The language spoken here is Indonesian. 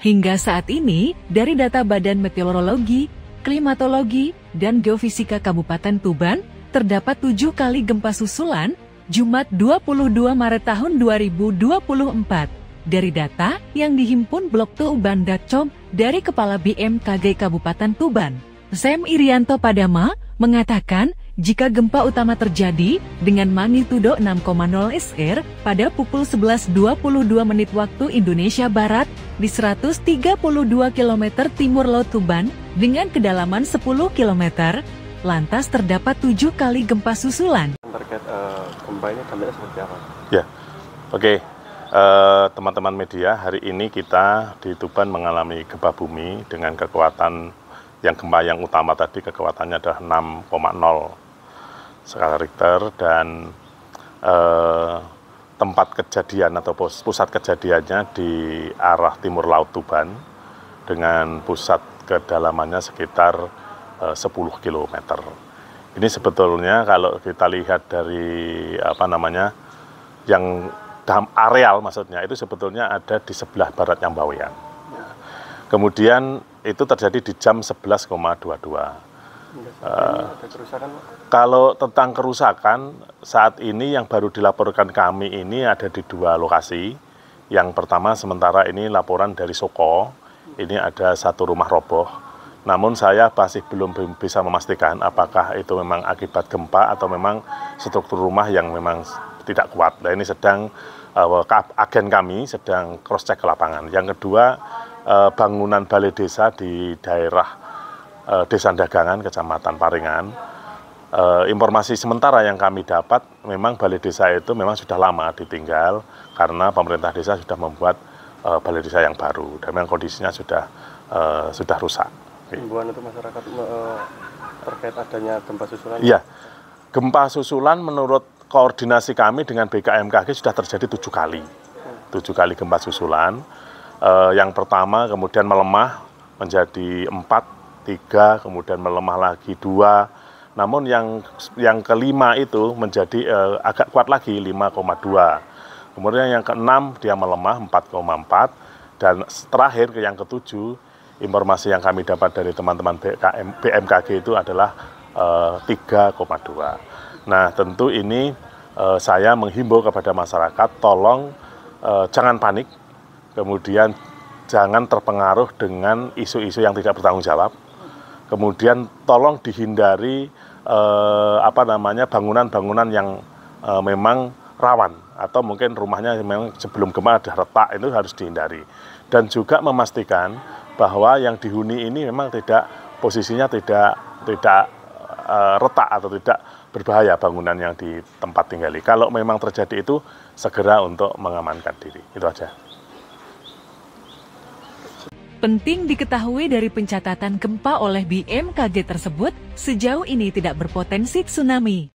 Hingga saat ini, dari data Badan Meteorologi, Klimatologi, dan Geofisika Kabupaten Tuban, terdapat tujuh kali gempa susulan, Jumat 22 Maret tahun 2024 dari data yang dihimpun Blok Tuban Dacom dari Kepala BMKG Kabupaten Tuban. Sam Irianto Padama mengatakan jika gempa utama terjadi dengan magnitudo 6,0 SR pada pukul 11.22 menit waktu Indonesia Barat, di 132 km timur Laut Tuban dengan kedalaman 10 km, lantas terdapat tujuh kali gempa susulan. Terkait uh, eh, gempa ini gambarnya seperti apa? Ya, oke. Okay. Eh, teman teman-teman media, hari ini kita di Tuban mengalami gempa bumi dengan kekuatan yang gempa yang utama tadi kekuatannya adalah 6,0 skala Richter dan uh, tempat kejadian atau pusat kejadiannya di arah timur laut Tuban dengan pusat kedalamannya sekitar eh, sepuluh 10 km. Ini sebetulnya kalau kita lihat dari apa namanya yang dalam areal maksudnya itu sebetulnya ada di sebelah barat Nyambawean. Kemudian itu terjadi di jam 11,22 Uh, kalau tentang kerusakan saat ini yang baru dilaporkan kami ini ada di dua lokasi. Yang pertama sementara ini laporan dari Soko, ini ada satu rumah roboh. Namun saya masih belum bisa memastikan apakah itu memang akibat gempa atau memang struktur rumah yang memang tidak kuat. Nah ini sedang uh, agen kami sedang cross check ke lapangan. Yang kedua uh, bangunan balai desa di daerah eh, Desa Dagangan, Kecamatan Paringan. Eh, informasi sementara yang kami dapat, memang balai desa itu memang sudah lama ditinggal karena pemerintah desa sudah membuat eh, balai desa yang baru dan memang kondisinya sudah eh, sudah rusak. Himbauan untuk masyarakat eh, terkait adanya gempa susulan. Iya, gempa susulan menurut koordinasi kami dengan BKMKG sudah terjadi tujuh kali, tujuh kali gempa susulan. Uh, yang pertama kemudian melemah menjadi empat tiga, kemudian melemah lagi dua. Namun yang yang kelima itu menjadi uh, agak kuat lagi 5,2. Kemudian yang keenam dia melemah 4,4 dan terakhir yang ketujuh informasi yang kami dapat dari teman-teman BKM, BMKG itu adalah uh, eh, 3,2. Nah tentu ini uh, saya menghimbau kepada masyarakat tolong uh, jangan panik, kemudian jangan terpengaruh dengan isu-isu yang tidak bertanggung jawab Kemudian tolong dihindari eh, apa namanya bangunan-bangunan yang eh, memang rawan atau mungkin rumahnya memang sebelum gempa ada retak itu harus dihindari. Dan juga memastikan bahwa yang dihuni ini memang tidak posisinya tidak tidak eh, retak atau tidak berbahaya bangunan yang di tempat tinggali. Kalau memang terjadi itu segera untuk mengamankan diri. Itu aja. Penting diketahui dari pencatatan gempa oleh BMKG tersebut, sejauh ini tidak berpotensi tsunami.